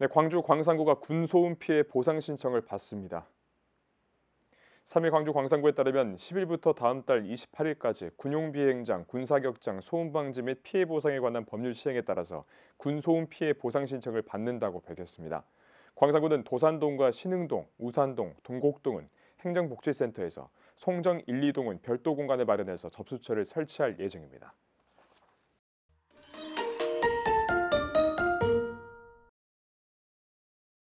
네, 광주 광산구가 군소음 피해 보상 신청을 받습니다. 3일 광주 광산구에 따르면 10일부터 다음 달 28일까지 군용비행장, 군사격장, 소음방지 및 피해 보상에 관한 법률 시행에 따라서 군소음 피해 보상 신청을 받는다고 밝혔습니다. 광산구는 도산동과 신흥동, 우산동, 동곡동은 행정복지센터에서 송정 1, 2동은 별도 공간을 마련해서 접수처를 설치할 예정입니다.